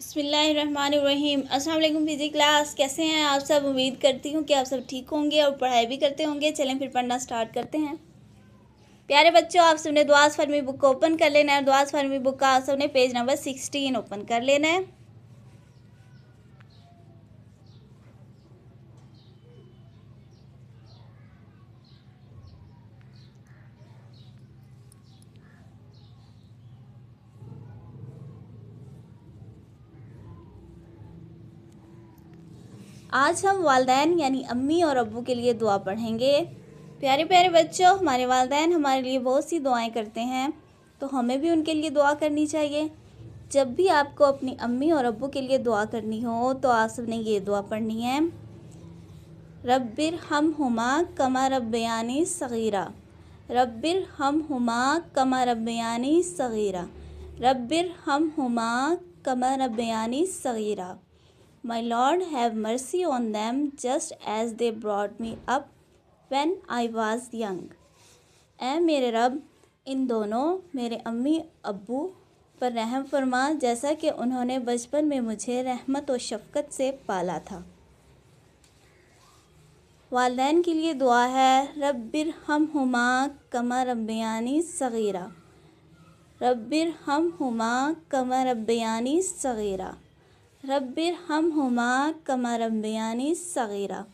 बसमीम् असल physique class कैसे हैं आप सब उम्मीद करती हूँ कि आप सब ठीक होंगे और पढ़ाई भी करते होंगे चलें फिर पढ़ना स्टार्ट करते हैं प्यारे बच्चों आप सबने द्वास फर्मी बुक को ओपन कर लेना है द्वास फर्मी बुक का आप सबने पेज नंबर सिक्सटीन ओपन कर लेना है आज हम वालदेन यानी अम्मी और अबू के लिए दुआ पढ़ेंगे प्यारे प्यारे बच्चों हमारे वालदेन हमारे लिए बहुत सी दुआएं करते हैं तो हमें भी उनके लिए दुआ करनी चाहिए जब भी आपको अपनी अम्मी और अबू के लिए दुआ करनी हो तो आप सबने ये दुआ पढ़नी है रबिर हम हुमा कमा रबयानी सगीरा रबिर हम हुमा कमा रबानी सगीरा रब्बिर हम हुमा कमा रबानी सगीरा My Lord, have mercy on them, just as they brought me up when I was young. ए मेरे रब इन दोनों मेरे अम्मी अब्बू पर रहम फरमा जैसा कि उन्होंने बचपन में मुझे रहमत और शफकत से पाला था वालदेन के लिए दुआ है रबिर हम हुमा कमर रबयानी सगीरा रबिर हम हुमा कमर रबयानी सगीरा रबिर हम हुमा कमा सगीरा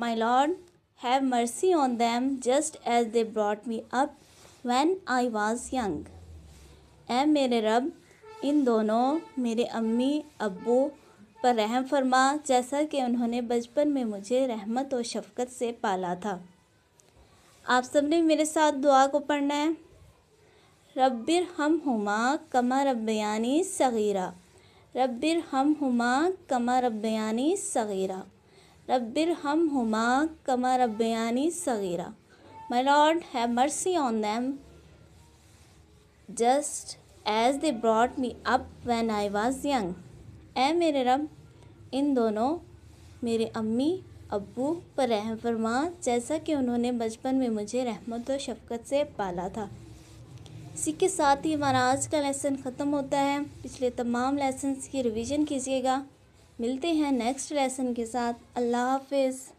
my lord have mercy on them just as they brought me up when I was young ए मेरे रब इन दोनों मेरे अम्मी अबू पर रहम फरमा जैसा कि उन्होंने बचपन में मुझे रहमत और शफकत से पाला था आप सब ने मेरे साथ दुआ को पढ़ना है रबिर हम हुमा कमा रबयानी सगीरा रब्बिर हम हुमा कमा रब्बयानी सगीरा रब्बिर हम हुमा कमा रब्बयानी सगीरा My Lord, have mercy on them, just as they brought me up when I was young. ए मेरे रब इन दोनों मेरे अम्मी अबू पर रहम फरमा जैसा कि उन्होंने बचपन में मुझे रहमत और शफकत से पाला था इसी के साथ ही हमारा आज का लेसन ख़त्म होता है पिछले तमाम लेसन की रिवीजन कीजिएगा मिलते हैं नेक्स्ट लेसन के साथ अल्लाह हाफिज़